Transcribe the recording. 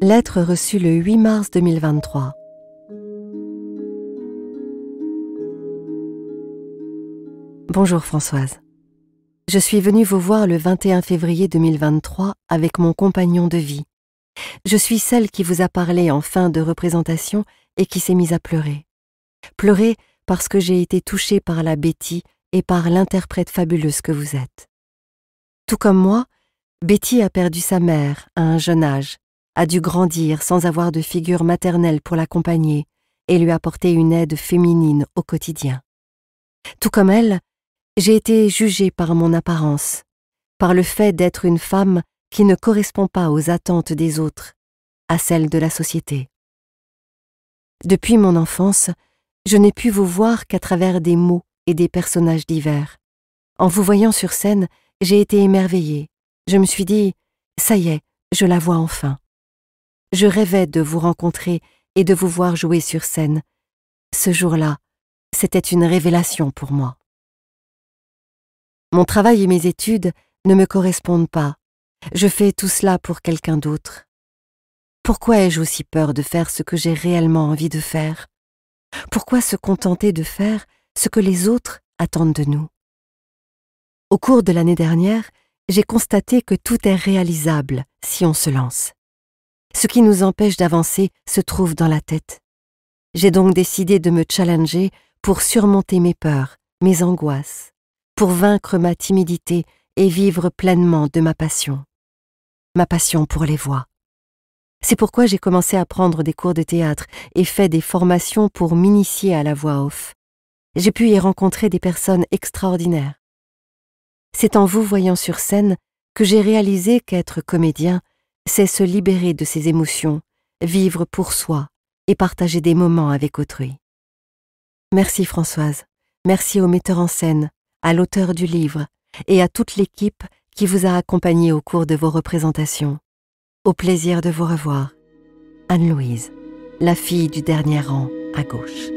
Lettre reçue le 8 mars 2023. Bonjour Françoise. Je suis venue vous voir le 21 février 2023 avec mon compagnon de vie. Je suis celle qui vous a parlé en fin de représentation et qui s'est mise à pleurer. Pleurer parce que j'ai été touchée par la bêtise et par l'interprète fabuleuse que vous êtes. Tout comme moi, Betty a perdu sa mère à un jeune âge, a dû grandir sans avoir de figure maternelle pour l'accompagner et lui apporter une aide féminine au quotidien. Tout comme elle, j'ai été jugée par mon apparence, par le fait d'être une femme qui ne correspond pas aux attentes des autres, à celles de la société. Depuis mon enfance, je n'ai pu vous voir qu'à travers des mots et des personnages divers. En vous voyant sur scène, j'ai été émerveillée. Je me suis dit, ça y est, je la vois enfin. Je rêvais de vous rencontrer et de vous voir jouer sur scène. Ce jour-là, c'était une révélation pour moi. Mon travail et mes études ne me correspondent pas. Je fais tout cela pour quelqu'un d'autre. Pourquoi ai-je aussi peur de faire ce que j'ai réellement envie de faire Pourquoi se contenter de faire ce que les autres attendent de nous au cours de l'année dernière, j'ai constaté que tout est réalisable si on se lance. Ce qui nous empêche d'avancer se trouve dans la tête. J'ai donc décidé de me challenger pour surmonter mes peurs, mes angoisses, pour vaincre ma timidité et vivre pleinement de ma passion. Ma passion pour les voix. C'est pourquoi j'ai commencé à prendre des cours de théâtre et fait des formations pour m'initier à la voix off. J'ai pu y rencontrer des personnes extraordinaires. C'est en vous voyant sur scène que j'ai réalisé qu'être comédien, c'est se libérer de ses émotions, vivre pour soi et partager des moments avec autrui. Merci Françoise, merci au metteur en scène, à l'auteur du livre et à toute l'équipe qui vous a accompagné au cours de vos représentations. Au plaisir de vous revoir. Anne-Louise, la fille du dernier rang à gauche.